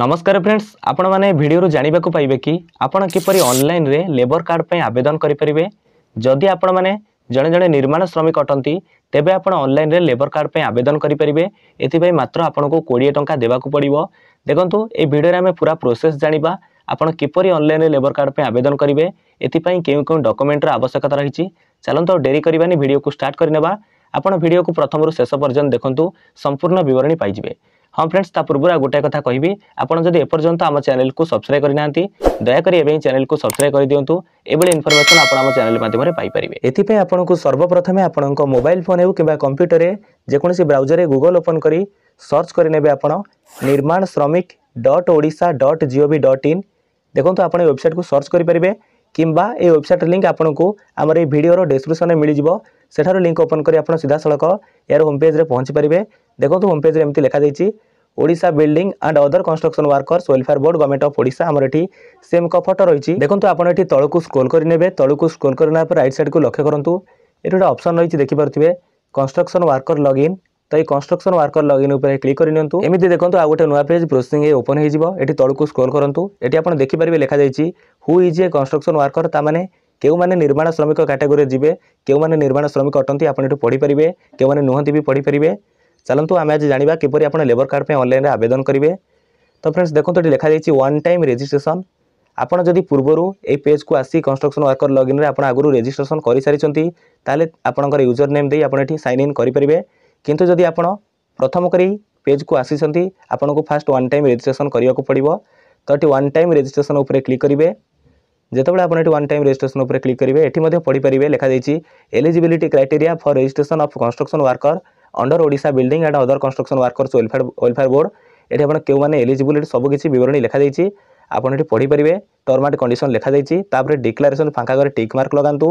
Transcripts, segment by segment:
ନମସ୍କାର ଫ୍ରେଣ୍ଡସ୍ ଆପଣମାନେ ଭିଡ଼ିଓରୁ ଜାଣିବାକୁ ପାଇବେ କି ଆପଣ କିପରି ଅନଲାଇନ୍ରେ ଲେବର କାର୍ଡ଼ ପାଇଁ ଆବେଦନ କରିପାରିବେ ଯଦି ଆପଣମାନେ ଜଣେ ଜଣେ ନିର୍ମାଣ ଶ୍ରମିକ ଅଟନ୍ତି ତେବେ ଆପଣ ଅନଲାଇନ୍ରେ ଲେବର କାର୍ଡ଼ ପାଇଁ ଆବେଦନ କରିପାରିବେ ଏଥିପାଇଁ ମାତ୍ର ଆପଣଙ୍କୁ କୋଡ଼ିଏ ଟଙ୍କା ଦେବାକୁ ପଡ଼ିବ ଦେଖନ୍ତୁ ଏହି ଭିଡ଼ିଓରେ ଆମେ ପୁରା ପ୍ରୋସେସ୍ ଜାଣିବା ଆପଣ କିପରି ଅନଲାଇନ୍ରେ ଲେବର କାର୍ଡ଼ ପାଇଁ ଆବେଦନ କରିବେ ଏଥିପାଇଁ କେଉଁ କେଉଁ ଡକୁମେଣ୍ଟର ଆବଶ୍ୟକତା ରହିଛି ଚାଲନ୍ତୁ ଡେରି କରିବାନି ଭିଡ଼ିଓକୁ ଷ୍ଟାର୍ଟ କରିନେବା ଆପଣ ଭିଡ଼ିଓକୁ ପ୍ରଥମରୁ ଶେଷ ପର୍ଯ୍ୟନ୍ତ ଦେଖନ୍ତୁ ସମ୍ପୂର୍ଣ୍ଣ ବିବରଣୀ ପାଇଯିବେ ହଁ ଫ୍ରେଣ୍ଡସ୍ ତା ପୂର୍ବରୁ ଆଉ ଗୋଟାଏ କଥା କହିବି ଆପଣ ଯଦି ଏପର୍ଯ୍ୟନ୍ତ ଆମ ଚ୍ୟାନେଲକୁ ସବସ୍କ୍ରାଇବ୍ କରିନାହାନ୍ତି ଦୟାକରି ଏବେ ହିଁ ଚ୍ୟାନେଲକୁ ସବସ୍କ୍ରାଇବ୍ କରିଦିଅନ୍ତୁ ଏଭଳି ଇନଫର୍ମେସନ୍ ଆପଣ ଆମ ଚ୍ୟାନେଲ ମାଧ୍ୟମରେ ପାଇପାରିବେ ଏଥିପାଇଁ ଆପଣଙ୍କୁ ସର୍ବପ୍ରଥମେ ଆପଣଙ୍କ ମୋବାଇଲ ଫୋନ୍ ହେଉ କିମ୍ବା କମ୍ପ୍ୟୁଟରରେ ଯେକୌଣସି ବ୍ରାଉଜରରେ ଗୁଗଲ ଓପନ୍ କରି ସର୍ଚ୍ଚ କରିନେବେ ଆପଣ Nirman Shramik dot Odisha dot G O V dot in ଦେଖନ୍ତୁ ଆପଣ ୱେବସାଇଟ୍କୁ ସର୍ଚ୍ଚ କରିପାରିବେ কিংবা এই ওয়েবসাইট লিঙ্ক আপনার আমার এই ভিডিওর ডেসକ୍রিপসনে মিলিযোগ সেঠার লিঙ্ক ওপন করে আপনার সিধাসলখ এর হোম পেজ্রে পৌঁছি পারে দেখুন হোম পেজ্রে এমতি লেখা যাইছে Odisha building and other construction workers welfare board government of Odisha আমার এটি সিএমক ফটো রয়েছে দেখুন আপনার এটি তলকু স্ক্রোল করে নেবে তলকু স্ক্রোল করে নেওয়া রাইট সাইডকু লক্ষ্য করতু এটি গোটে অপসন রয়েছে দেখিপারে কনস্ট্রকশন ওয়ার্কর লগ ইন ତ ଏଇ କନଷ୍ଟ୍ରକ୍ସନ୍ ୱାର୍କର ଲଗଇନ୍ ଉପରେ କ୍ଲିକ୍ କରିନିଅନ୍ତୁ ଏମିତି ଦେଖନ୍ତୁ ଆଉ ଗୋଟେ ନୂଆ ପେଜ୍ ପ୍ରୋସେସିଂ ହେଇ ଓପନ୍ ହେଇଯିବ ଏଠି ତଳକୁ ସ୍କ୍ରୋଲ୍ କରନ୍ତୁ ଏଠି ଆପଣ ଦେଖିପାରିବେ ଲେଖାଯାଇଛି who is a construction worker ତା'ମାନେ କେଉଁମାନେ ନିର୍ମାଣ ଶ୍ରମିକ କାଟାଗୋରୀରେ ଯିବେ କେଉଁମାନେ ନିର୍ମାଣ ଶ୍ରମିକ ଅଟନ୍ତି ଆପଣ ଏଠୁ ପଢ଼ିପାରିବେ କେଉଁମାନେ ନୁହନ୍ତି ବି ପଢ଼ିପାରିବେ ଚାଲନ୍ତୁ ଆମେ ଆଜି ଜାଣିବା କିପରି ଆପଣ ଲେବର କାର୍ଡ଼ ପାଇଁ ଅନ୍ଲାଇନ୍ରେ ଆବେଦନ କରିବେ ତ ଫ୍ରେଣ୍ଡସ୍ ଦେଖନ୍ତୁ ଏଠି ଲେଖାଯାଇଛି ୱାନ୍ ଟାଇମ୍ ରେଜିଷ୍ଟ୍ରେସନ୍ ଆପଣ ଯଦି ପୂର୍ବରୁ ଏହି ପେଜ୍କୁ ଆସି କନଷ୍ଟ୍ରକ୍ସନ୍ ୱାର୍କର ଲଗ୍ଇନ୍ରେ ଆପଣ ଆଗରୁ ରେଜିଷ୍ଟ୍ରେସନ୍ କରିସାରିଛନ୍ତି ତାହେଲେ ଆପଣଙ୍କର ୟୁଜର୍ ନେମ୍ ଦେଇ ଆପଣ ଏଠି ସାଇନ୍ ଇନ୍ କରିପାରିବେ କିନ୍ତୁ ଯଦି ଆପଣ ପ୍ରଥମ କରି ପେଜ୍କୁ ଆସିଛନ୍ତି ଆପଣଙ୍କୁ ଫାଷ୍ଟ ୱାନ୍ ଟାଇମ୍ ରେଜିଷ୍ଟ୍ରେସନ୍ କରିବାକୁ ପଡ଼ିବ ତ ଏଠି ୱାନ୍ ଟାଇମ୍ ରେଜିଷ୍ଟ୍ରେସନ୍ ଉପରେ କ୍ଲିକ୍ କରିବେ ଯେତେବେଳେ ଆପଣ ଏଠି ୱାନ୍ ଟାଇମ୍ ରେଜିଷ୍ଟ୍ରେସନ୍ ଉପରେ କ୍ଲିକ୍ କରିବେ ଏଠି ମଧ୍ୟ ପଢ଼ିପାରିବେ ଲେଖାଯାଇଛି eligibility criteria for registration of construction worker under Odisha building and other construction workers welfare welfare board ଏଠି ଆପଣ କେଉଁମାନେ ଏଲିଜିବିଲିଟି ସବୁକିଛି ବିବରଣୀ ଲେଖାଯାଇଛି ଆପଣ ଏଠି ପଢ଼ିପାରିବେ ଟର୍ମ ଆଣ୍ଡ କଣ୍ଡିସନ୍ ଲେଖାଯାଇଛି ତାପରେ ଡିକ୍ଲାରେସନ୍ ଫାଙ୍କା ଘରେ ଟିକ୍ ମାର୍କ ଲଗାନ୍ତୁ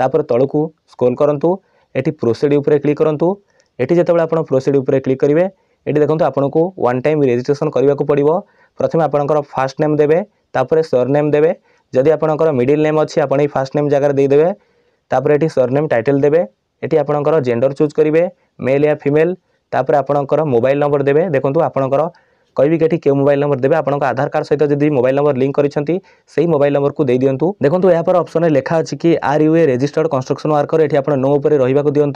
ତାପରେ ତଳକୁ ସ୍କ୍ରୋଲ୍ କରନ୍ତୁ ଏଠି ପ୍ରୋସିଡ଼ ଉପରେ କ୍ଲିକ୍ କରନ୍ତୁ এটি যেতবে আপনার প্রোসিড উপরে ক্লিক করবে এটি দেখুন আপনার ওয়ান টাইম রেজিষ্ট্রেসন করা পড়ব প্রথমে আপনার ফার্স্ট নেম দেবে তাপরে সর নেম দেবে যদি আপনার মিডিল নেম অছি আপনার এই ফার্স্ট নেম জায়গায় দিয়ে তাপরে এটি সর নেম টাইটেল দেবে এটি আপনার জেন্ডর চুজ করবে মেল ইয়া ফিমেল তাপরে আপনার মোবাইল নম্বর দেবে দেখুন আপনার কবি এটি কেউ মোবাইল নম্বর দেবে আপনার আধার কার্ড সহ যদি মোবাইল নম্বর লিঙ্ক করেছেন সেই মোবাইল নম্বরক দিয়ে দিও দেখুন এরপর অপসনে লেখা অছি কি are you a registered construction worker এটি আপনার নো উপরে রহবাক দিও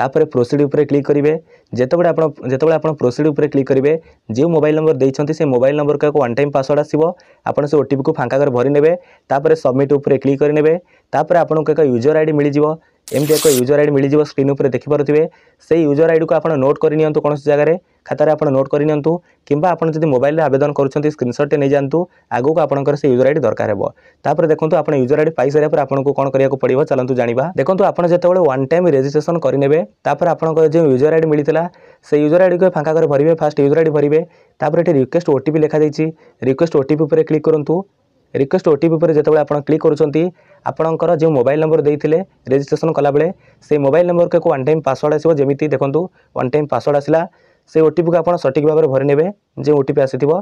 ତାପରେ ପ୍ରୋସିଡ଼ ଉପରେ କ୍ଲିକ୍ କରିବେ ଯେତେବେଳେ ଆପଣ ଯେତେବେଳେ ଆପଣ ପ୍ରୋସିଡ଼ ଉପରେ କ୍ଲିକ୍ କରିବେ ଯେଉଁ ମୋବାଇଲ ନମ୍ବର ଦେଇଛନ୍ତି ସେ ମୋବାଇଲ ନମ୍ବରକୁ ୱାନ୍ ଟାଇମ୍ ପାସୱାର୍ଡ଼ ଆସିବ ଆପଣ ସେ ଓଟିପିକୁ ଫାଙ୍କା କରି ଭରିନେବେ ତାପରେ ସବମିଟ୍ ଉପରେ କ୍ଲିକ୍ କରିନେବେ ତାପରେ ଆପଣଙ୍କୁ ଏକ ୟୁଜର ଆଇ ମିଳିଯିବ ଏମିତି ଏକ ୟୁଜର୍ ଆଇ ଡ଼ି ମିଳିଯିବ ସ୍କ୍ରିନ୍ ଉପରେ ଦେଖିପାରୁଥିବେ ସେଇ ୟୁଜର୍ ଆଇଡ଼ିକୁ ଆପଣ ନୋଟ୍ କରିନିଅନ୍ତୁ କୌଣସି ଜାଗାରେ ଖାତାରେ ଆପଣ ନୋଟ୍ କରିନିଅନ୍ତୁ କିମ୍ବା ଆପଣ ଯଦି ମୋବାଇଲରେ ଆବେଦନ କରୁଛନ୍ତି ସ୍କ୍ରିନ୍ସଟ୍ଟେ ନେଇଯାଆନ୍ତୁ ଆଗକୁ ଆପଣଙ୍କର ସେ ୟୁଜର୍ ଆଇଡ଼ି ଦରକାର ହେବ ତାପରେ ଦେଖନ୍ତୁ ଆପଣ ୟୁଜର୍ ଆଇଡ଼ି ପାଇସାରିବା ପରେ ଆପଣଙ୍କୁ କ'ଣ କରିବାକୁ ପଡ଼ିବ ଚାଲନ୍ତୁ ଜାଣିବା ଦେଖନ୍ତୁ ଆପଣ ଯେତେବେଳେ ୱାନ୍ ଟାଇମ୍ ରେଜିଷ୍ଟ୍ରେସନ୍ କରିନେବେ ତାପରେ ଆପଣଙ୍କର ଯେଉଁ ୟୁଜର୍ ଆଇଡ଼ି ମିଳିଥିଲା ସେ ୟୁଜର୍ ଆଇଡ଼ିକୁ ଫାଙ୍କା କରି ଭରିବେ ଫାଷ୍ଟ ୟୁଜର୍ ଆଇଡ଼ି ଭରିବେ ତାପରେ ଏଠି ରିକ୍ୱେଷ୍ଟ ଓ ଟି ପି ଲେଖାଯାଇଛି ରିକ୍ୱେଷ୍ଟ ଓ ଟି ପି ଉପରେ କ୍ଲିକ୍ କରନ୍ତୁ ରିକ୍ୱେଷ୍ଟ ଓ ଟି ପି ଉପରେ ଯେତେବେଳେ ଆପଣ କ୍ଲିକ୍ କରୁଛନ୍ତି ଆପଣଙ୍କର ଯେଉଁ ମୋବାଇଲ ନମ୍ବର ଦେଇଥିଲେ ରେଜିଷ୍ଟ୍ରେସନ କଲାବେଳେ ସେଇ ମୋବାଇଲ ନମ୍ବରକୁ ଏକ ୱାନ୍ ଟାଇମ୍ ପାସୱାର୍ଡ଼ ଆସିବ ଯେମିତି ଦେଖନ୍ତୁ ୱାନ୍ ଟାଇମ୍ ପାସୱାର୍ଡ଼ ଆସିଲା ସେ ଓଟିପିକୁ ଆପଣ ସଠିକ୍ ଭାବରେ ଭରିନେବେ ଯେଉଁ ଓ ଟି ପି ଆସିଥିବ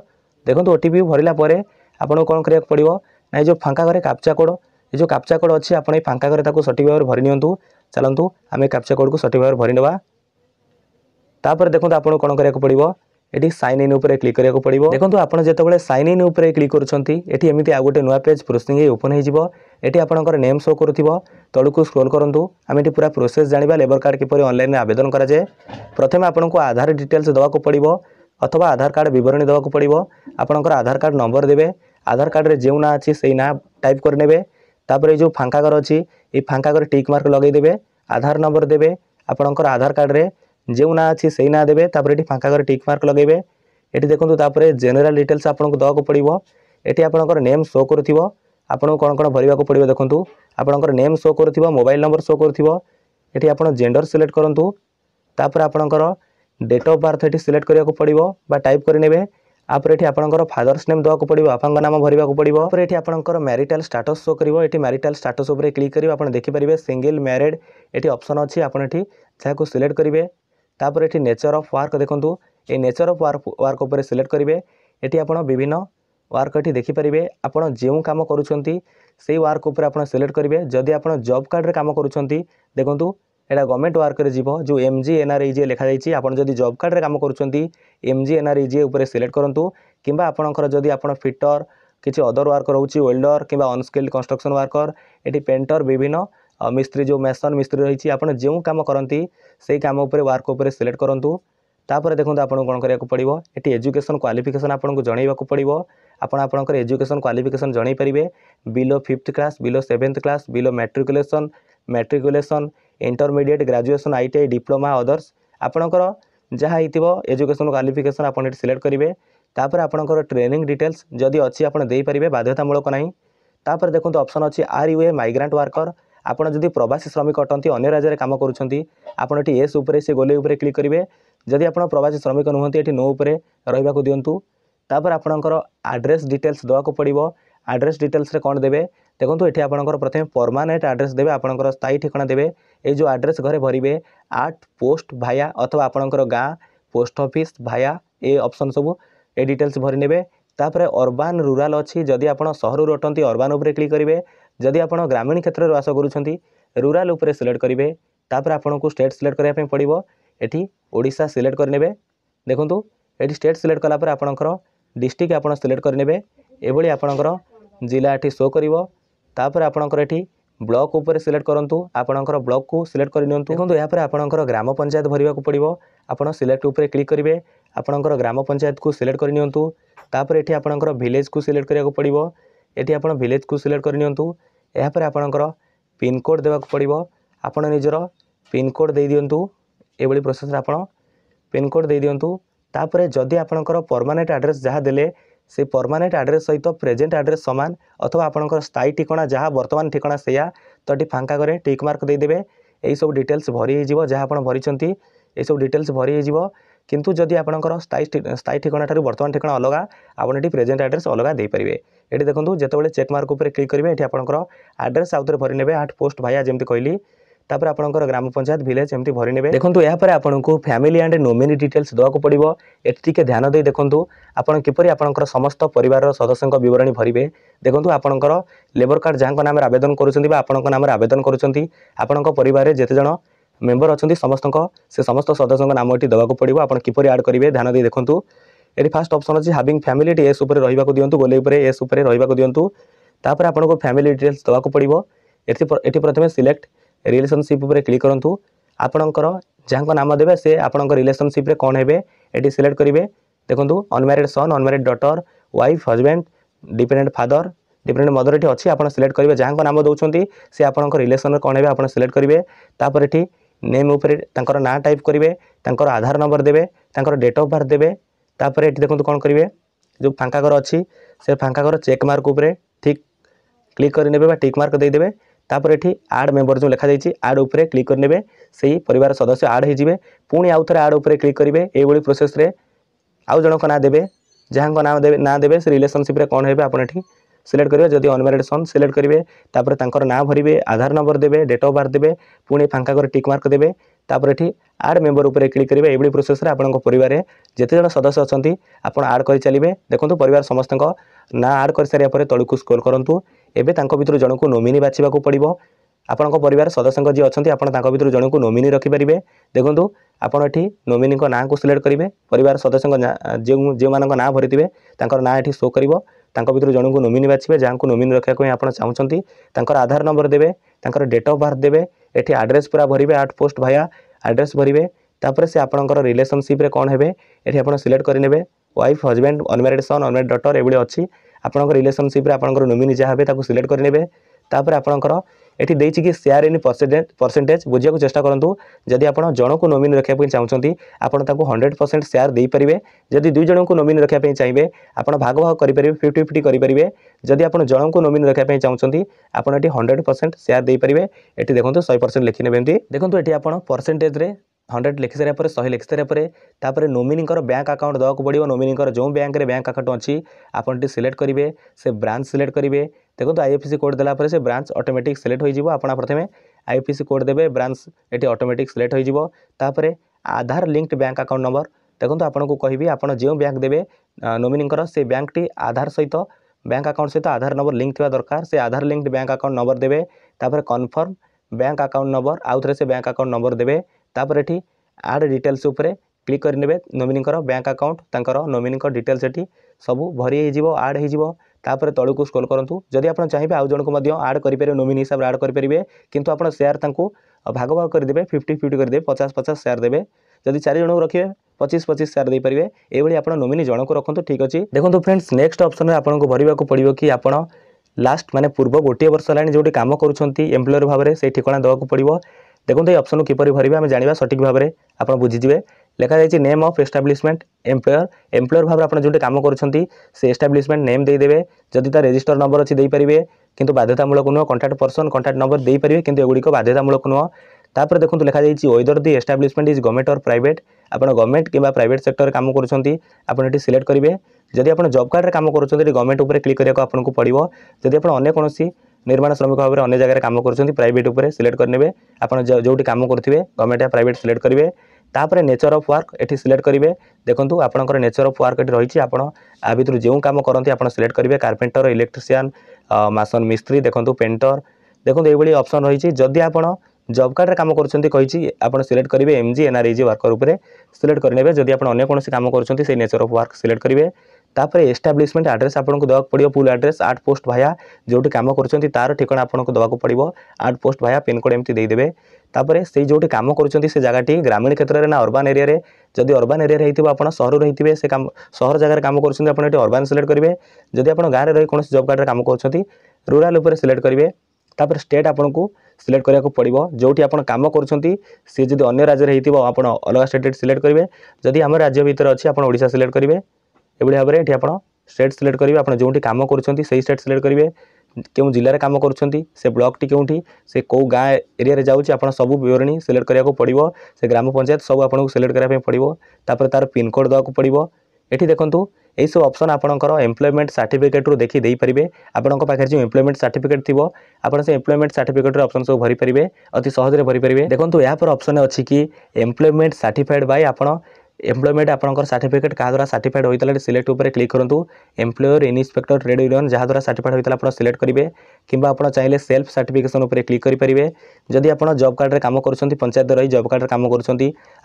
ଦେଖନ୍ତୁ ଓ ଟି ପି ଭରିଲା ପରେ ଆପଣଙ୍କୁ କ'ଣ କରିବାକୁ ପଡ଼ିବ ନା ଏ ଯେଉଁ ଫାଙ୍କା ଘରେ କାପ୍ଚା କୋଡ଼ ଏ ଯେଉଁ କାପ୍ଚା କୋଡ଼ ଅଛି ଆପଣ ଏଇ ଫାଙ୍କା ଘରେ ତାକୁ ସଠିକ୍ ଭାବରେ ଭରି ନିଅନ୍ତୁ ଚାଲନ୍ତୁ ଆମେ କାପ୍ଚା କୋଡ଼କୁ ସଠିକ୍ ଭାବରେ ଭରିନେବା ତାପରେ ଦେଖନ୍ତୁ ଆପଣଙ୍କୁ କ'ଣ କରିବାକୁ ପଡ଼ିବ এটি সাইন ইন উপরে ক্লিক করা পড়ব দেখুন আপনার যেতবে সাইন ইন উপরে ক্লিক করছেন এটি এমনি আউ গোটে নয় পেজ প্রোসেসিং হয়ে ওপেন হয়ে যাব এটি আপনার নেম শো করুব তলুক স্ক্রোল করতু আমি এটি পুরা প্রোসেস জাঁয়া লেবর কার্ড কিপর অনলাইনে আবেদন করা যায় প্রথমে আপনার আধার ডিটেলস দেওয়া পড়ব অথবা আধার কার্ড বরণী দেওয়া পড়ব আপনার আধার কার্ড নম্বর দেবে আধার কার্ডের যে না আছে সেই না টাইপ করে নেবে তাপরে এই যে ফাঙ্কা ঘর অছি এই ঘরে টিক মার্ক লগাই দেবে আধার নম্বর দেবে আপনার আধার কার্ডের ଯେଉଁ ନାଁ ଅଛି ସେଇ ନାଁ ଦେବେ ତାପରେ ଏଠି ଫାଙ୍କା ଘରେ ଟିକ୍ ମାର୍କ ଲଗାଇବେ ଏଠି ଦେଖନ୍ତୁ ତାପରେ ଜେନେରାଲ୍ ଡିଟେଲ୍ସ ଆପଣଙ୍କୁ ଦେବାକୁ ପଡ଼ିବ ଏଠି ଆପଣଙ୍କର ନେମ୍ ଶୋ କରୁଥିବ ଆପଣଙ୍କୁ କ'ଣ କ'ଣ ଭରିବାକୁ ପଡ଼ିବ ଦେଖନ୍ତୁ ଆପଣଙ୍କର ନେମ୍ ଶୋ କରୁଥିବ ମୋବାଇଲ୍ ନମ୍ବର ଶୋ କରୁଥିବ ଏଠି ଆପଣ ଜେଣ୍ଡର ସିଲେକ୍ଟ କରନ୍ତୁ ତାପରେ ଆପଣଙ୍କର ଡେଟ୍ ଅଫ୍ ବାର୍ଥ ଏଠି ସିଲେକ୍ଟ କରିବାକୁ ପଡ଼ିବ ବା ଟାଇପ୍ କରିନେବେ ତାପରେ ଏଠି ଆପଣଙ୍କର ଫାଦର୍ସ ନେମ୍ ଦେବାକୁ ପଡ଼ିବ ବାପାଙ୍କ ନାମ ଭରିବାକୁ ପଡ଼ିବ ତାପରେ ଏଠି ଆପଣଙ୍କର ମ୍ୟାରିଟାଲ୍ ଷ୍ଟାଟସ୍ ଶୋ କରିବ ଏଠି ମ୍ୟାରିଟାଲ୍ ଷ୍ଟାଟସ୍ ଉପରେ କ୍ଲିକ୍ କରିବେ ଆପଣ ଦେଖିପାରିବେ ସିଙ୍ଗିଲ୍ ମ୍ୟାରେଡ଼୍ ଏଠି ଅପସନ୍ ଅଛି ଆପଣ ଏଠି ଯାହାକୁ ସିଲେକ୍ଟ କରିବେ তাপরে এটি নেচর অফ ওয়ার্ক দেখুন এই নেচর অফ ওয়ার্ক ওয়ার্ক উপরে সিলেক্ট করবে এটি আপনার বিভিন্ন ওয়ার্ক এটি দেখিপারে আপনার যে কাম করছেন সেই ওয়ার্ক উপরে আপনার সিলেক্ট করবে যদি আপনার জব কার্ডে কাম করছেন দেখুন এটা গভর্নমেন্ট ওয়ার্করে যাব যে এম জি এনআরইজিএ লেখাଯାଇଛି আপনার যদি জব কার্ডে কাম করছেন এম জি এনআরইজিএ উপরে সিলেক্ট করতু কিংবা আপনার যদি আপনার ফিটর কিছু অদর ওয়ার্ক রয়েছে ওয়েল্ডর কিংবা অনস্কিল্ড কনস্ট্রকশন ওয়ার্কর এটি পেন্টর বিভিন্ন ମିସ୍ତ୍ରୀ ଯେଉଁ ମେସନ୍ ମିସ୍ତ୍ରୀ ରହିଛି ଆପଣ ଯେଉଁ କାମ କରନ୍ତି ସେଇ କାମ ଉପରେ ୱାର୍କ ଉପରେ ସିଲେକ୍ଟ କରନ୍ତୁ ତାପରେ ଦେଖନ୍ତୁ ଆପଣଙ୍କୁ କ'ଣ କରିବାକୁ ପଡ଼ିବ ଏଠି ଏଜୁକେସନ୍ କ୍ୱାଲିଫିକେସନ୍ ଆପଣଙ୍କୁ ଜଣାଇବାକୁ ପଡ଼ିବ ଆପଣ ଆପଣଙ୍କର ଏଜୁକେସନ୍ କ୍ୱାଲିଫିକେସନ୍ ଜଣାଇ ପାରିବେ below fifth class below seventh class below matriculation matriculation intermediate graduation I T I diploma others ଆପଣଙ୍କର ଯାହା ହେଇଥିବ ଏଜୁକେସନ୍ କ୍ୱାଲିଫିକେସନ୍ ଆପଣ ଏଠି ସିଲେକ୍ଟ କରିବେ ତାପରେ ଆପଣଙ୍କର ଟ୍ରେନିଂ ଡିଟେଲ୍ସ ଯଦି ଅଛି ଆପଣ ଦେଇପାରିବେ ବାଧ୍ୟତାମୂଳକ ନାହିଁ ତାପରେ ଦେଖନ୍ତୁ ଅପସନ୍ ଅଛି are you a migrant worker ଆପଣ ଯଦି ପ୍ରବାସୀ ଶ୍ରମିକ ଅଟନ୍ତି ଅନ୍ୟ ରାଜ୍ୟରେ କାମ କରୁଛନ୍ତି ଆପଣ ଏଠି ଏସ୍ ଉପରେ ସେ ଗୋଲେଇ ଉପରେ କ୍ଲିକ୍ କରିବେ ଯଦି ଆପଣ ପ୍ରବାସୀ ଶ୍ରମିକ ନୁହନ୍ତି ଏଠି ନୋ ଉପରେ ରହିବାକୁ ଦିଅନ୍ତୁ ତାପରେ ଆପଣଙ୍କର ଆଡ୍ରେସ୍ ଡିଟେଲ୍ସ ଦେବାକୁ ପଡ଼ିବ ଆଡ୍ରେସ୍ ଡିଟେଲ୍ସରେ କ'ଣ ଦେବେ ଦେଖନ୍ତୁ ଏଠି ଆପଣଙ୍କର ପ୍ରଥମେ ପରମାନେଣ୍ଟ ଆଡ୍ରେସ୍ ଦେବେ ଆପଣଙ୍କର ସ୍ଥାୟୀ ଠିକଣା ଦେବେ ଏଇ ଯେଉଁ ଆଡ୍ରେସ୍ ଘରେ ଭରିବେ ଆଟ୍ ପୋଷ୍ଟ ଭାୟା ଅଥବା ଆପଣଙ୍କର ଗାଁ ପୋଷ୍ଟ ଅଫିସ୍ ଭାୟା ଏ ଅପସନ୍ ସବୁ ଏ ଡିଟେଲ୍ସ ଭରିନେବେ ତାପରେ ଅର୍ବାନ୍ ରୁରାଲ୍ ଅଛି ଯଦି ଆପଣ ସହରରୁ ଅଟନ୍ତି ଅର୍ବାନ୍ ଉପରେ କ୍ଲିକ୍ କରିବେ যদি আপন গ্রামীণ ক্ষেত্রর বাস করছেন রুরাল উপরে সিলেক্ট করবে তাপরে আপনার স্টেট সিলেক্ট করা পড়ব এটি ওড়শা সিলেক্ট করে নেবে দেখুন এটি স্টেট সিলেক্ট কলাপরে আপনার ডিস্ট্রিক্ট আপনার সিলেক্ট করে নেবে এভাবে আপনার জেলা এটি শো করব তাপরে আপনার এটি ব্লক উপরে সিলেক্ট করতু আপনার ব্লকু সিলেক্ট করে নিউ দেখুন এরপরে আপনার গ্রাম পঞ্চায়েত ভরবাক পড়ব আপনার সিলেক্ট উপরে ক্লিক করবে আপনার গ্রাম পঞ্চায়েতকু সিলেক্ট করে নিউ তাপরে এটি আপনার ভিলেজকু সিলেক্ট করা পড়ব এটি আপনার ভিলেজকু সিলেক্ট করে নিউ ଏହାପରେ ଆପଣଙ୍କର ପିନ୍କୋଡ଼୍ ଦେବାକୁ ପଡ଼ିବ ଆପଣ ନିଜର ପିନ୍କୋଡ଼୍ ଦେଇଦିଅନ୍ତୁ ଏଭଳି ପ୍ରୋସେସ୍ରେ ଆପଣ ପିନ୍କୋଡ଼୍ ଦେଇଦିଅନ୍ତୁ ତା'ପରେ ଯଦି ଆପଣଙ୍କର ପର୍ମାନେଣ୍ଟ ଆଡ଼୍ରେସ୍ ଯାହା ଦେଲେ ସେ ପର୍ମାନେଣ୍ଟ ଆଡ଼୍ରେସ୍ ସହିତ ପ୍ରେଜେଣ୍ଟ ଆଡ଼୍ରେସ୍ ସମାନ ଅଥବା ଆପଣଙ୍କର ସ୍ଥାୟୀ ଠିକଣା ଯାହା ବର୍ତ୍ତମାନ ଠିକଣା ସେଇଆ ତ ଏଠି ଫାଙ୍କା କରି ଟିକ୍ ମାର୍କ ଦେଇଦେବେ ଏହିସବୁ ଡିଟେଲ୍ସ ଭରି ହେଇଯିବ ଯାହା ଆପଣ ଭରିଛନ୍ତି ଏସବୁ ଡିଟେଲ୍ସ ଭରି ହେଇଯିବ କିନ୍ତୁ ଯଦି ଆପଣଙ୍କର ସ୍ଥାୟୀ ସ୍ଥାୟୀ ଠିକଣାଠାରୁ ବର୍ତ୍ତମାନ ଠିକଣା ଅଲଗା ଆପଣ ଏଠି ପ୍ରେଜେଣ୍ଟ ଆଡ଼୍ରେସ୍ ଅଲଗା ଦେଇପାରିବେ এটি দেখুন যেতবে চেক মার্ক উপরে ক্লিক করবে এটি আপনার আড্রেস আউথরে ভরি নেবে আট পোস্ট ভাইয়া যেমি কহিলি তাপরে আপনার গ্রাম পঞ্চায়েত ভিলেজ এমনি ভরি নেবে দেখুন এরপরে আপনার ফ্যামিলি আন্ড নোমিনি ডিটেলস দেওয়া পড়ব এটি টিকি ধ্যান দিয়ে দেখুন আপনার কিপর আপনার সমস্ত পরিবার সদস্য বরণী ভরবে দেখুন আপনার লেবর কার্ড যা নামে আবেদন করছেন বা আপনার নামে আবেদন করছেন আপনার পরিবারের যেতজন মেম্বর অনেক সমস্ত সে সমস্ত সদস্য নাম এটি দেওয়া পড়ব আপনার কিপর আড করবে ধ্যান দিয়ে দেখুন এটি ফার্স্ট অপସন আছে ହାଭିଂ ଫ୍ୟାମିଲି ଏସ୍ ଉପରେ ରହିବାକୁ ଦିଅନ୍ତୁ ଗୋଲେଇ ଉପରେ ଏସ୍ ଉପରେ ରହିବାକୁ ଦିଅନ୍ତୁ ତାପରେ ଆପଣଙ୍କୁ ଫ୍ୟାମିଲି ଡିଟେଲ୍ସ ଦେବାକୁ ପଡ଼ିବ ଏଠି ଏଠି ପ୍ରଥମେ ସିଲେକ୍ଟ ରିଲେସନସିପ୍ ଉପରେ କ୍ଲିକ୍ କରନ୍ତୁ ଆପଣଙ୍କର ଯାହାଙ୍କ ନାମ ଦେବେ ସେ ଆପଣଙ୍କ ରିଲେସନସିପ୍ରେ କ'ଣ ହେବେ ଏଠି ସିଲେକ୍ଟ କରିବେ ଦେଖନ୍ତୁ unmarried son unmarried daughter wife husband dependent father dependent mother ଏଠି ଅଛି ଆପଣ ସିଲେକ୍ଟ କରିବେ ଯାହାଙ୍କ ନାମ ଦେଉଛନ୍ତି ସେ ଆପଣଙ୍କ ରିଲେସନ୍ରେ କ'ଣ ହେବେ ଆପଣ ସିଲେକ୍ଟ କରିବେ ତାପରେ ଏଠି ନେମ୍ ଉପରେ ତାଙ୍କର ନାଁ ଟାଇପ୍ କରିବେ ତାଙ୍କର ଆଧାର ନମ୍ବର ଦେବେ ତାଙ୍କର ଡେଟ୍ ଅଫ୍ ବାର୍ଥ ଦେବେ তাপরে এটি দেখুন কোণ করবে ଯେଉଁ ଫାଙ୍କା ଘର ଅଛି ସେ ଫାଙ୍କା ଘର ଚେକ୍ ମାର୍କ ଉପରେ ଠିକ୍ କ୍ଲିକ୍ କରିନେବେ ବା ଟିକ୍ ମାର୍କ ଦେଇଦେବେ ତାପରେ ଏଠି ଆଡ଼୍ ମେମ୍ବର ଯେଉଁ ଲେଖାଯାଇଛି ଆଡ଼୍ ଉପରେ କ୍ଲିକ୍ କରିନେବେ ସେହି ପରିବାର ସଦସ୍ୟ ଆଡ଼୍ ହୋଇଯିବେ ପୁଣି ଆଉ ଥରେ ଆଡ଼୍ ଉପରେ କ୍ଲିକ୍ କରିବେ ଏଇଭଳି ପ୍ରୋସେସ୍ରେ ଆଉ ଜଣଙ୍କ ନାଁ ଦେବେ ଯାହାଙ୍କ ନାଁ ଦେବେ ନାଁ ଦେବେ ସେ ରିଲେସନସିପ୍ରେ କ'ଣ ହେବେ ଆପଣ ଏଠି ସିଲେକ୍ଟ କରିବେ ଯଦି ଅନମ୍ୟାରେଡ଼ ସନ୍ ସିଲେକ୍ଟ କରିବେ ତାପରେ ତାଙ୍କର ନାଁ ଭରିବେ ଆଧାର ନମ୍ବର ଦେବେ ଡେଟ୍ ଅଫ୍ ବାର୍ଥ ଦେବେ ପୁଣି ଫାଙ୍କା ଘରେ ଟିକ୍ ମାର୍କ ଦେବେ ତାପରେ ଏଠି ଆଡ଼୍ ମେମ୍ବର ଉପରେ କ୍ଲିକ୍ କରିବେ ଏଭଳି ପ୍ରୋସେସ୍ରେ ଆପଣଙ୍କ ପରିବାରରେ ଯେତେ ଜଣ ସଦସ୍ୟ ଅଛନ୍ତି ଆପଣ ଆଡ଼୍ କରିଚାଲିବେ ଦେଖନ୍ତୁ ପରିବାର ସମସ୍ତଙ୍କ ନାଁ ଆଡ଼୍ କରିସାରିବା ପରେ ତଳକୁ ସ୍କୋର କରନ୍ତୁ ଏବେ ତାଙ୍କ ଭିତରୁ ଜଣଙ୍କୁ ନୋମିନି ବାଛିବାକୁ ପଡ଼ିବ ଆପଣଙ୍କ ପରିବାର ସଦସ୍ୟଙ୍କ ଯିଏ ଅଛନ୍ତି ଆପଣ ତାଙ୍କ ଭିତରୁ ଜଣଙ୍କୁ ନୋମିନି ରଖିପାରିବେ ଦେଖନ୍ତୁ ଆପଣ ଏଠି ନୋମିନିଙ୍କ ନାଁକୁ ସିଲେକ୍ଟ କରିବେ ପରିବାର ସଦସ୍ୟଙ୍କ ଯେଉଁ ଯେଉଁମାନଙ୍କ ନାଁ ଭରିଥିବେ ତାଙ୍କର ନାଁ ଏଠି ସୋ କରିବ ତାଙ୍କ ଭିତରୁ ଜଣଙ୍କୁ ନୋମିନି ବାଛିବେ ଯାହାଙ୍କୁ ନୋମିନି ରଖିବା ପାଇଁ ଆପଣ ଚାହୁଁଛନ୍ତି ତାଙ୍କର ଆଧାର ନମ୍ବର ଦେବେ ତାଙ୍କର ଡେଟ୍ ଅଫ୍ ବାର୍ଥ ଦେବେ এটি আড্রেস পুরা ভরবে আউট পোস্ট ভায়া আড্রেস ভরবে তাপরে সে আপনার রিলেসনশিপে কম হবে এটি আপনার সিলেক্ট করে নেবে ওয়াইফ হজবেন্ড অনম্যারিড সନ୍ অনম্যারিড ডটর এগুলি অছি আপনার রিলেসনশিপে আপনার নমিনি যা হবে তাকে সিলেক্ট করে নেবে ତାପରେ ଆପଣଙ୍କର ଏଠି ଦେଇଛି କି ସେୟାର ଇନ୍ ପରସେଣ୍ଟେଜ୍ ପରସେଣ୍ଟେଜ୍ ବୁଝିବାକୁ ଚେଷ୍ଟା କରନ୍ତୁ ଯଦି ଆପଣ ଜଣକୁ ନୋମିନି ରଖିବା ପାଇଁ ଚାହୁଁଛନ୍ତି ଆପଣ ତାଙ୍କୁ ହଣ୍ଡ୍ରେଡ଼ ପରସେଣ୍ଟ ସେୟାର ଦେଇପାରିବେ ଯଦି ଦୁଇ ଜଣଙ୍କୁ ନୋମିନି ରଖିବା ପାଇଁ ଚାହିଁବେ ଆପଣ ଭାଗ ଭାଗ କରିପାରିବେ ଫିଫ୍ଟି ଫିଫ୍ଟି କରିପାରିବେ ଯଦି ଆପଣ ଜଣଙ୍କୁ ନୋମିନି ରଖିବା ପାଇଁ ଚାହୁଁଛନ୍ତି ଆପଣ ଏଠି ହଣ୍ଡ୍ରେଡ଼ ପରସେଣ୍ଟ ସେୟାର ଦେଇପାରିବେ ଏଠି ଦେଖନ୍ତୁ ଶହେ ପରସେଣ୍ଟ ଲେଖିନେବେ ଏମିତି ଦେଖନ୍ତୁ ଏଠି ଆପଣ ପରସେଣ୍ଟେଜ୍ରେ हंड्रेड लिखि सारा पर शहे लिखि सारापर नोमिनीर बैंक आकाउंट देवाक पड़ो नोमिनीर जो बैंक में बैंक आकाउंट अच्छी आपन टी सिलेक्ट करेंगे से ब्रांच सिलेक्ट करेंगे দেখুন আইএফএসি কোড দেলাপরে সে ব্রাঞ্চ অটোমেটিক সিলেক্ট হয়ে যাব আপনার প্রথমে আইএফএসি কোড দেবে ব্রাঞ্চ এটি অটোমেটিক সিলেক্ট হয়ে যাব তাপরে Aadhaar linked bank account number দেখুন আপনার কবি আপনার যে ব্যাঙ্ক দেবে নমিনীকর সে ব্যাঙ্কটি আধার সহিত ব্যাঙ্ক আকাউন্ট সহিত আধার নম্বর লিঙ্ক থাকা দরকার সে Aadhaar linked bank account number দেবে তাপরে কনফর্ম ব্যাঙ্ক আকাউন্ট নম্বর আউথরে সে ব্যাঙ্ক আকাউন্ট নম্বর দেবে তাপরে এটি আড ডিটেলস উপরে ক্লিক করে নেবে নমিনীকর ব্যাঙ্ক আকাউন্ট তাঁর নমিনীক ডিটেলস এটি সবু ভরি হয়ে আড হয়ে ତାପରେ ତଳକୁ ସ୍କ୍ରୋଲ୍ କରନ୍ତୁ ଯଦି ଆପଣ ଚାହିଁବେ ଆଉ ଜଣକୁ ମଧ୍ୟ ଆଡ଼୍ କରିପାରିବେ ନୋମିନି ହିସାବରେ ଆଡ଼୍ କରିପାରିବେ କିନ୍ତୁ ଆପଣ ସେୟାର ତାଙ୍କୁ ଭାଗ ଭାଗ କରିଦେବେ ଫିଫ୍ଟି ଫିଫ୍ଟି କରିଦେବେ ପଚାଶ ପଚାଶ ସେୟାର ଦେବେ ଯଦି ଚାରି ଜଣଙ୍କୁ ରଖିବେ ପଚିଶ ପଚିଶ ସେୟାର ଦେଇପାରିବେ ଏଇଭଳି ଆପଣ ନୋମିନି ଜଣକୁ ରଖନ୍ତୁ ଠିକ୍ ଅଛି ଦେଖନ୍ତୁ ଫ୍ରେଣ୍ଡସ୍ ନେକ୍ସଟ ଅପସନରେ ଆପଣଙ୍କୁ ଭରିବାକୁ ପଡ଼ିବ କି ଆପଣ ଲାଷ୍ଟ ମାନେ ପୂର୍ବ ଗୋଟିଏ ବର୍ଷ ହେଲାଣି ଯେଉଁଠି କାମ କରୁଛନ୍ତି ଏମ୍ପ୍ଲୟର ଭାବରେ ସେଇ ଠିକଣା ଦେବାକୁ ପଡ଼ିବ ଦେଖନ୍ତୁ এই অপশনু কিপর ভরবে আমি জাঁয়া সঠিক ভাবে আপনার বুঝিযে লেখাযাইছে name of establishment employer employer ভাবে আপনার যেটি কাম করছেন সে এস্টাব্লিশমেন্ট নেম দিয়ে যদি তার রেজিষ্টর নম্বর অছি দিয়ে কিন্তু বাধ্যতামূলক নুহ কন্টাক্ট পর্সন কন্টাক্ট নম্বর দিয়ে কিন্তু এগুড়ি বাধ্যতামূলক নুহ তাপরে দেখুন লেখাযাইছি whether the establishment is government or private আপনার গভর্নমেন্ট কিংবা প্রাইভেট সেক্টর কাম করছেন আপনার এটি সিলেক্ট করবে যদি আপনার জব কার্ডে কাম করছেন এটি গভর্নমেন্ট উপরে ক্লিক করা আপনার পড়ব যদি আপনার অন্য কোণী ନିର୍ମାଣ ଶ୍ରମିକ ଭାବରେ ଅନ୍ୟ ଜାଗାରେ କାମ କରୁଛନ୍ତି ପ୍ରାଇଭେଟ୍ ଉପରେ ସିଲେକ୍ଟ କରିନେବେ ଆପଣ ଯେଉଁଠି କାମ କରୁଥିବେ ଗଭର୍ଣ୍ଣମେଣ୍ଟ ପ୍ରାଇଭେଟ୍ ସିଲେକ୍ଟ କରିବେ তাপরে নেচর অফ ওয়ার্ক এটি সিলেক্ট করবে দেখুন আপনার নেচর অফ ওয়ার্ক এটি রয়েছে আপনার আ ভিতর যে কাম করতে আপনার সিলেক্ট করবে কার্পেটর ইলেকট্রিসিয়ান মাসন মিস্ত্রি দেখুন পেন্টর দেখুন এইভাবে অপসন রয়েছে যদি আপনার জব কার্ডে কাম করছেন কী আপনার সিলেক্ট করবে এমজি এনআরইজি ওয়ার্কর উপরে সিলেক্ট করে নেবে যদি আপনার অন্য কোণী কাম করছেন সেই নেচর অফ ওয়ার্ক সিলেক্ট করবে তাপরে এস্টাব্লিশমেন্ট আড্রেস আপনার দেওয়া পড়ব ফুল আড্রেস আট পোস্ট ভায়া যেটি কাম করছেন তার ঠিকনা আপনার দেওয়া পড়ব আট পোস্ট ভায়া পিনকোড এমতি দিয়ে তাপরে সেই যেটি কাম করছেন সে জায়গাটি গ্রামীণ ক্ষেত্রে না অর্বান এরিয়ায় যদি অর্বান এরিয়ায় হয়ে আপনার সহর রয়েছে সে কাম সহর জায়গায় কাম করছেন আপনার এটি অর্বান সিলেক্ট করবে যদি আপনার গাঁরে রয়ে কোণী জব কার্ডে কাম করছেন রুরাল উপরে সিলেক্ট করবে তাপরে স্টেট আপনার সিলেক্ট করা পড়ব যেটি আপনার কাম করছেন সি যদি অন্য রাজ্যের হয়ে আপনার অলগা স্টেট সিলেক্ট করবে যদি আমার রাজ্য ভিতরে অনেক আপনার ওড়শা সিলেক্ট করবে ଏଭଳି ଭାବରେ ଏଠି ଆପଣ ଷ୍ଟେଟ୍ ସିଲେକ୍ଟ କରିବେ ଆପଣ ଯେଉଁଠି କାମ କରୁଛନ୍ତି ସେଇ ଷ୍ଟେଟ୍ ସିଲେକ୍ଟ କରିବେ କେଉଁ ଜିଲ୍ଲାରେ କାମ କରୁଛନ୍ତି ସେ ବ୍ଲକଟି କେଉଁଠି ସେ କେଉଁ ଗାଁ ଏରିଆରେ ଯାଉଛି ଆପଣ ସବୁ ବିବରଣୀ ସିଲେକ୍ଟ କରିବାକୁ ପଡ଼ିବ ସେ ଗ୍ରାମ ପଞ୍ଚାୟତ ସବୁ ଆପଣଙ୍କୁ ସିଲେକ୍ଟ କରିବା ପାଇଁ ପଡ଼ିବ ତାପରେ ତା'ର ପିନ୍କୋଡ଼୍ ଦେବାକୁ ପଡ଼ିବ ଏଠି ଦେଖନ୍ତୁ ଏଇସବୁ ଅପସନ୍ ଆପଣଙ୍କର ଏମ୍ପ୍ଲୟମେଣ୍ଟ ସାର୍ଟିଫିକେଟ୍ରୁ ଦେଖି ଦେଇପାରିବେ ଆପଣଙ୍କ ପାଖରେ ଯେଉଁ ଏମ୍ପ୍ଲୟମେଣ୍ଟ ସାର୍ଟିଫିକେଟ୍ ଥିବ ଆପଣ ସେ ଏମ୍ପ୍ଲୟମେଣ୍ଟ ସାର୍ଟିଫିକେଟ୍ର ଅପସନ୍ ସବୁ ଭରିପାରିବେ ଅତି ସହଜରେ ଭରିପାରିବେ ଦେଖନ୍ତୁ ଏହାପରେ ଅପସନ୍ ଅଛି କି ଏମ୍ପ୍ଲୟମେଣ୍ଟ ସାର୍ଟିଫାଏଡ଼୍ ବାଇ ଆପଣ এমপ্লয়মেন্ট আপনার সার্টিফিকেট কাহাদ্বারা সার্টিফাইড হয়েছে সিলেক্ট উপরে ক্লিক করতু এমপ্লয়র ইন্সপেক্টর ট্রেড ইউনিয়ন যাহাদ্বারা সার্টিফাইড হয়েছে আপনার সিলেক্ট করবে কিংবা আপনার চাইলে সেলফ সার্টিফিকেসন উপরে ক্লিক করে যদি আপনার জব কার্ডে কাম করছেন পঞ্চায়েত রই জব কার্ডে কাম করছেন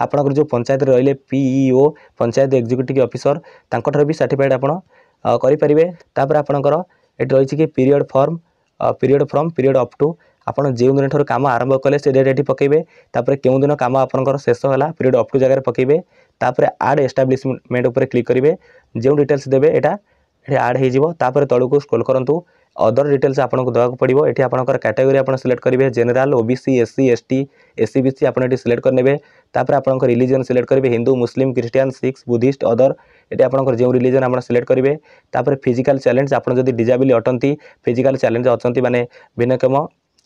আপনার যে পঞ্চায়েত রহলে পিইও পঞ্চায়েত এক্সিক্যুটিভ অফিসর তাঁর বি সার্টিফাইড আপনার করে তাপরে আপনার এটি রয়েছে কি period from period from period up to ଆପଣ ଯେଉଁଦିନ e ଠାରୁ କାମ ଆରମ୍ଭ କଲେ ସେ ଡେଟ୍ ଏଠି ପକାଇବେ ତାପରେ କେଉଁ ଦିନ କାମ ଆପଣଙ୍କର ଶେଷ ହେଲା ପିରିୟଡ଼ ଅପ୍ ଟୁ ଜାଗାରେ ପକାଇବେ तापर आड एस्टाब्लीसमेंट उपर क्लिक करेंगे जो डिटेल्स देवे यहाँ आड होपर तौक को स्क्रोल करूँ अदर डिटेल्स आपको देवाक पड़ो ये आपर कैटेगरी आप सिलेक्ट करेंगे जेनेल ओ SC S C S T S C C आपड़ी सिलेक्ट करेंगे आप रिलीजन सिलेक्ट करेंगे हिंदू मुसलिम क्रिस्टियान सिक्स बुद्धिस्ट अदर ये आपर जो रिलीजन आप सिलेक्ट करेंगे फिजिकाल चैलेंज आपड़ जब डिजाबिली अटंती फिजिकाल चैलेंज अच्छा मानने भिन्नक्षम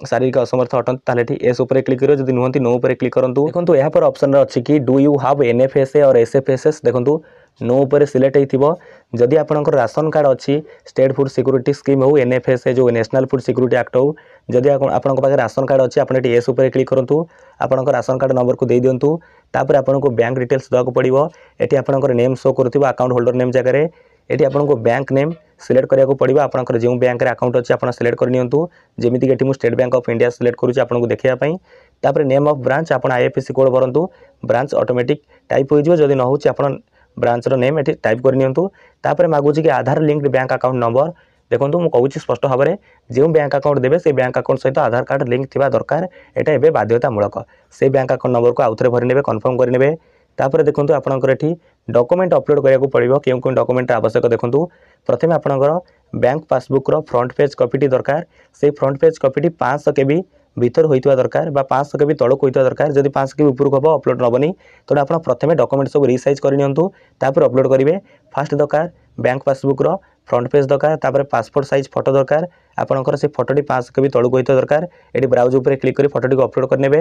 ଶାରୀରିକ ଅସମର୍ଥ ଅଟନ୍ତି ତାହେଲେ ଏଠି ଏସ୍ क्लिक କ୍ଲିକ୍ देखो ଯଦି ନୁହନ୍ତି ନୋ ଉପରେ କ୍ଲିକ୍ କରନ୍ତୁ ଦେଖନ୍ତୁ ଏହାପରେ ଅପସନ୍ରେ ଅଛି କି ଡୁ ୟୁ एस ଏନ୍ଏଫ୍ଏସ୍ଏ ଅର୍ ଏସ୍ଏଫ୍ଏସ୍ଏସ୍ ଦେଖନ୍ତୁ नो उपर सिलेक्ट होईल आपंकर आपण राशन कार्ड अच्छी स्टेट फुड सिक्युरीटी स्कीम होऊ एन एफ एस ए जो नॅशनाल फुड सिक्यूरी आक्ट हो जदी आपण पाखे राशन कार्ड अशी आपण एस क्लिक करूँ आपण राशन कार्ड नंबर को देऊ तापर आपण बैंक डिटेल्स द्यावा पडव एटी आपण नेम शो करू होल्डर नेम जगह ये आपण बँक नेम सिलेक्ट करा पड़ा आपंकर जो बैंक आकाउंट अच्छे आप सिलेक्ट करनी state bank of India select करुच्छे आपको देखापी नेम अफ ब्रांच आप आईएफएससी कोड भरतु ब्रांच अटोमेटिक टाइप हो न हो आप ब्रांचर नेम ये टाइप करनी मगुच कि Aadhaar linked bank account number ଦେଖନ୍ତୁ ମୁଁ କହୁଛି भाव में जो बैंक आकाउंट ଦେବେ ସେ ବ୍ୟାଙ୍କ ଆକାଉଣ୍ଟ ସହିତ ଆଧାର କାର୍ଡ଼ ଲିଙ୍କ୍ ଥିବା ଦରକାର ଏଇଟା ଏବେ ବାଧ୍ୟତାମୂଳକ ସେ ବ୍ୟାଙ୍କ ଆକାଉଣ୍ଟ ନମ୍ବରକୁ ଆଉଥରେ ଭରିନେବେ କନଫର୍ମ କରିନେବେ ତାପରେ ଦେଖନ୍ତୁ ଆପଣଙ୍କର ଏଠି ডকুমেন্ট অপলোড করা পড়ব কেউ কেউ ডকুমেন্ট আবশ্যক দেখুন প্রথমে আপনার ব্যাঙ্ক পাসবুক্র ফ্রন্ট পেজ কপিটি দরকার সেই ফ্রন্ট পেজ কপিটি পাঁচশ কেবি ভিতর হইতবা দরকার বা পাঁচশো কেবি তলক হইতবা দরকার যদি পাঁচশো কেবি উপরক হব অপলোড নবনি তেমন আপনার প্রথমে ডকুমেন্ট সব রিসাইজ করে নিউ তাপরে অপলোড করবে ফার্স্ট দরকার ব্যাঙ্ক পাসবুক্র ফ্রন্ট পেজ দরকার তাপরে পাসপোর্ট সাইজ ফটো দরকার আপনার সেই ফটোটি পাঁচশো কেবি তলক হইতবা দরকার এটি ব্রাউজ উপরে ক্লিক করে ফটোটি অপলোড করে নেবে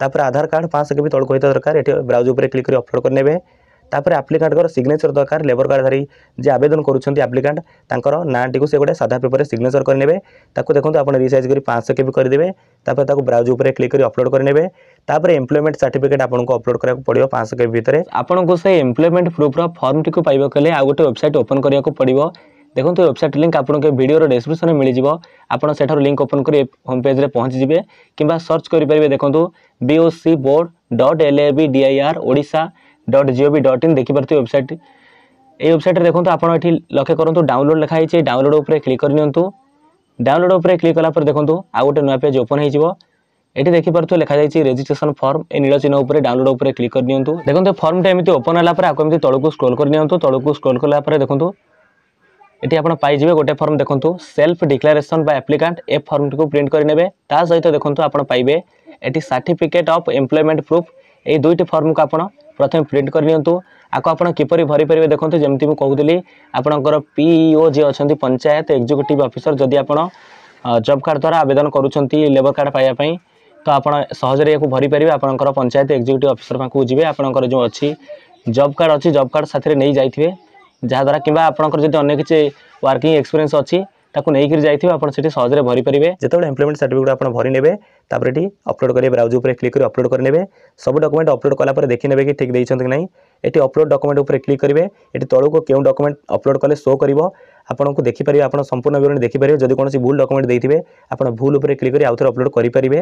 তাপরে আধার কার্ড পাঁচশো কেবি তলক হইতবা দরকার এটি ব্রাউজ উপরে ক্লিক করে অপলোড করে নেবে ତାପରେ ଆପ୍ଲିକାଣ୍ଟଙ୍କର ସିଗ୍ନେଚର ଦରକାର ଲେବର କାର୍ଡ଼ ଧରି ଯେ ଆବେଦନ କରୁଛନ୍ତି ଆପ୍ଲିକାଣ୍ଟ ତାଙ୍କର ନାଁଟିକୁ ସେ ଗୋଟେ ସାଧା ପେପରରେ ସିଗ୍ନେଚର କରିନେବେ ତାକୁ ଦେଖନ୍ତୁ ଆପଣ ରିସାଇଜ୍ କରି ପାଞ୍ଚଶହ କେବି କରିଦେବେ ତାପରେ ତାକୁ ବ୍ରାଉଜ ଉପରେ କ୍ଲିକ୍ କରି ଅପଲୋଡ଼ କରିନେବେ ତାପରେ ଏମ୍ପ୍ଲୟମେଣ୍ଟ ସାର୍ଟିଫିକେଟ୍ ଆପଣଙ୍କୁ ଅପଲୋଡ଼ କରିବାକୁ ପଡ଼ିବ ପାଞ୍ଚଶହ କେବି ଭିତରେ ଆପଣଙ୍କୁ ସେ ଏମ୍ପ୍ଲୟମେଣ୍ଟ ପ୍ରୁଫ୍ର ଫର୍ମଟିକୁ ପାଇବାକୁ ହେଲେ ଆଉ ଗୋଟେ ୱେବସାଇଟ୍ ଓପନ୍ କରିବାକୁ ପଡ଼ିବ ଦେଖନ୍ତୁ ୱେବସାଇଟ୍ ଲିଙ୍କ୍ ଆପଣଙ୍କୁ ଭିଡ଼ିଓର ଡେସ୍କ୍ରିପ୍ସନ୍ରେ ମିଳିଯିବ ଆପଣ ସେଠାରୁ ଲିଙ୍କ୍ ଓପନ୍ କରି ହୋମ୍ ପେଜ୍ରେ ପହଞ୍ଚିଯିବେ କିମ୍ବା ସର୍ଚ୍ଚ କରିପାରିବେ ଦେଖନ୍ତୁ BOC board dot L A B DIR Odisha dot GOV dot in ଦେଖିପାରୁଥିବେ ୱେବସାଇଟ୍ এই ওয়েবসাইটে দেখুন আপনার এটি লক্ষ্য করতু ডাউনলোড লেখা হয়েছে ডাউনলোড উপরে ক্লিক করে নিউ ডাউনলোড উপরে ক্লিক কলাপরে দেখুন আউ গোটে নয় পেজ ওপন হয়ে এটি দেখিপারে লেখা যাই রেজিষ্ট্রেসন ফর্ম এই নীল চিহ্ন উপরে ডাউনলোড উপরে ক্লিক করে নিউ দেখুন ফর্মটা এমনি ওপন হলাপরে আপনি এমনি তলকু স্ক্রোল করে নিউ তলকু স্ক্রোল কলাপরে দেখুন এটি আপনার পাইবে গোটে ফর্ম দেখুন সেলফ ডিক্লারেসন বা আপ্লিকান্ট এ ফর্মটি প্রিন্ট করে নেবে তা সহ দেখুন আপনার পাইবে এটি সার্টিফিকেট অফ এমপ্লয়মেন্ট প্রুফ এই দুইটি ফর্মকে আপনার প্রথমে প্রিন্ট করে নিয়ন্তু আকু আপনার কিপর ভরিপারে দেখুন যেমি মু কুলি আপনার পিইও যে অনেক পঞ্চায়েত এক্সিক্যুটিভ অফিসর যদি আপনার জব কার্ড দ্বারা আবেদন করছেন লেবর কার্ড পাওয়া তো আপনার সহজে ইয়াকে ভরিপারে আপনার পঞ্চায়েত এক্সিক্যুটিভ অফিসর পাখু যাবে আপনার যে অছি জব কার্ড অছি জব কার্ড সাথে নিয়ে যাই যাহাদ্বারা কিংবা আপনার যদি অনেক কিছু ওয়ার্কিং এক্সপিরিয়েন্স অছি ତାକୁ ନେଇକରି ଯାଇଥିବେ ଆପଣ ସେଠି ସହଜରେ ଭରିପାରିବେ ଯେତେବେଳେ ଏମ୍ପ୍ଲୟମେଣ୍ଟ ସାର୍ଟିଫିକେଟ୍ ଆପଣ ଭରିନେବେ ତାପରେ ଏଠି ଅପଲୋଡ଼ କରିବେ ବ୍ରାଉଜ ଉପରେ କ୍ଲିକ୍ କରି ଅପଲୋଡ଼ କରିନେବେ ସବୁ ଡକୁମେଣ୍ଟ ଅପଲୋଡ଼ କଲା ପରେ ଦେଖିନେବେ କି ଠିକ୍ ଦେଇଛନ୍ତି କି ନାହିଁ ଏଠି ଅପଲୋଡ଼ ଡକୁମେଣ୍ଟ ଉପରେ କ୍ଲିକ୍ କରିବେ ଏଠି ତଳକୁ କେଉଁ ଡକୁମେଣ୍ଟ ଅପଲୋଡ଼ କଲେ ଶୋ କରିବ ଆପଣଙ୍କୁ ଦେଖିପାରିବେ ଆପଣ ସମ୍ପୂର୍ଣ୍ଣ ବିବରଣୀ ଦେଖିପାରିବେ ଯଦି କୌଣସି ଭୁଲ ଡକୁମେଣ୍ଟ ଦେଇଥିବେ ଆପଣ ଭୁଲ ଉପରେ କ୍ଲିକ୍ କରି ଆଉଥରେ ଅପଲୋଡ଼ କରିପାରିବେ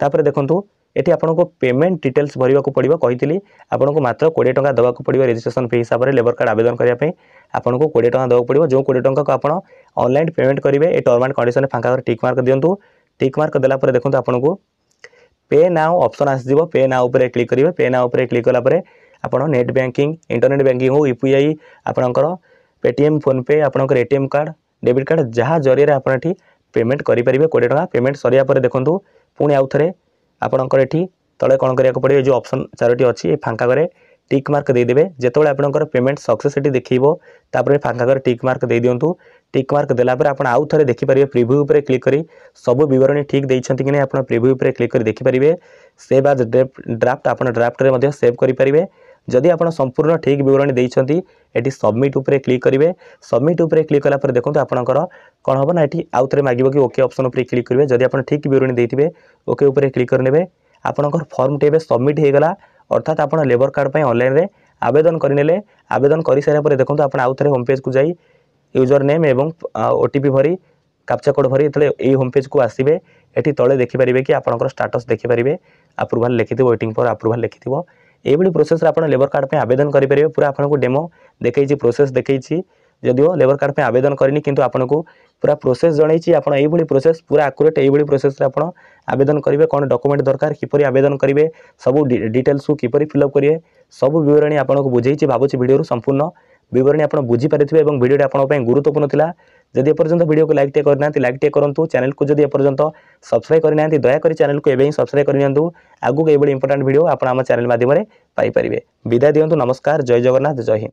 ତାପରେ ଦେଖନ୍ତୁ এটি আপনার পেমেন্ট ডিটেলস ভরবা পড়ব কইলি আপনার মাত্র কোড়ি টাকা দেওয়া পড়ব রেজিষ্ট্রেসন ফি হিসাবে লেবর কার্ড আবেদন করা আপনার কোড়ি টাকা দেওয়া পড়ব যে কোড়ি টাকা আপনার অনলাইন পেমেন্ট করবে এই টর্ম আন্ড কন্ডিশনে ফাঙ্কা করে টিক মার্ক দিও টিক মার্ক দেলাপরে দেখুন আপনার পে নাও অপসন আসিযোগ পে না উপরে ক্লিক করবে পে না উপরে ক্লিক কলাপরে আপনার নেট ব্যাঙ্কিং ইন্টরনেট ব্যাঙ্কিং হো ইউপিআই আপনার পেটিএম ফোনপে আপনার এটিএম কার্ড ডেবিট কার্ড যা জরিয়ে আপনার এটি পেমেন্ট করে কোটি টাকা পেমেন্ট সরিয়া পরে দেখুন পুঁ আউথরে আপনার এটি তলে কোণ করা পড়ে যে অপসন চারোটি অছি ফাঙ্কা করে টিক মার্ক দিয়ে দেবে যেতবে আপনার পেমেন্ট সকসেস এটি দেখব তাপরে ফাঙ্কা করে টিক মার্ক দিয়ে দিও टिक मार्क देलापर आप आउ थे देखिपर प्रिभ्यू पर क्लिक कर सब बरणी ठीक देते कि आप प्रिभ्यू पर क्लिक कर देखिपर से आज ड्राफ्ट आप ड्राफ्ट सेव करेंगे जदि आप संपूर्ण ठीक बरणी ये सबमिट उपर क्लिक करेंगे सबमिट उपर क्लिक कलापर देखते आप कौन हम ना ये आउ थे मागे कि ओके अप्सन उपर क्लिक करेंगे जदि आप ठीक बरणी देते ओके क्लिक करने आपंकर फर्मटी ए सबमिट होगा अर्थात आप लेबर कार्ड पर अनलाइन आवेदन करने आवेदन कर सारापर देखते आप आउ थे होम पेज को जाए ୟୁଜର ନେମ୍ ଏବଂ ଓ ଟି ପି ଭରି କାପ୍ଚା କୋଡ଼ ଭରି ଯେତେବେଳେ ଏଇ ହୋମ୍ ପେଜ୍କୁ ଆସିବେ ଏଠି ତଳେ ଦେଖିପାରିବେ କି ଆପଣଙ୍କର ଷ୍ଟାଟସ୍ ଦେଖିପାରିବେ ଆପ୍ରୁଭାଲ୍ ଲେଖିଥିବ ୱେଟିଂ ଫର୍ ଆପ୍ରୁଭାଲ୍ ଲେଖିଥିବ ଏଇଭଳି ପ୍ରୋସେସ୍ରେ ଆପଣ ଲେବର କାର୍ଡ଼ ପାଇଁ ଆବେଦନ କରିପାରିବେ ପୁରା ଆପଣଙ୍କୁ ଡେମୋ ଦେଖେଇଛି ପ୍ରୋସେସ୍ ଦେଖେଇଛି ଯଦିଓ ଲେବର କାର୍ଡ଼ ପାଇଁ ଆବେଦନ କରିନି କିନ୍ତୁ ଆପଣଙ୍କୁ ପୁରା ପ୍ରୋସେସ୍ ଜଣେଇଛି ଆପଣ ଏଇଭଳି ପ୍ରୋସେସ୍ ପୁରା ଆକୁରେଟ୍ ଏଇଭଳି ପ୍ରୋସେସ୍ରେ ଆପଣ ଆବେଦନ କରିବେ କ'ଣ ଡକୁମେଣ୍ଟ ଦରକାର କିପରି ଆବେଦନ କରିବେ ସବୁ ଡିଟେଲ୍ସକୁ କିପରି ଫିଲ୍ଅପ୍ କରିବେ ସବୁ ବିବରଣୀ ଆପଣଙ୍କୁ ବୁଝେଇଛି ଭାବୁଛି ଭିଡ଼ିଓରୁ ସମ୍ପୂର୍ଣ୍ଣ বিবরণী আপনার বুঝিপারিবে এবং ভিডিওটি আপনার গুরুত্বপূর্ণ লা যদি এপর্যন্ত ভিডিওকে লাইক টিকে করে না লাইক টিকে করতু চ্যানেলকে যদি এপর্যন্ত সবসক্রাইব করে না দয়াকরি চ্যানেলকে এবে সবসক্রাইব করে নিউ আগুক এইভাবে ইম্পর্টাট ভিডিও আপনার আমার চ্যানেল মাধ্যমে পাইপারে বিদায় দিও নমস্কার জয় জগন্নাথ জয় হিন্দ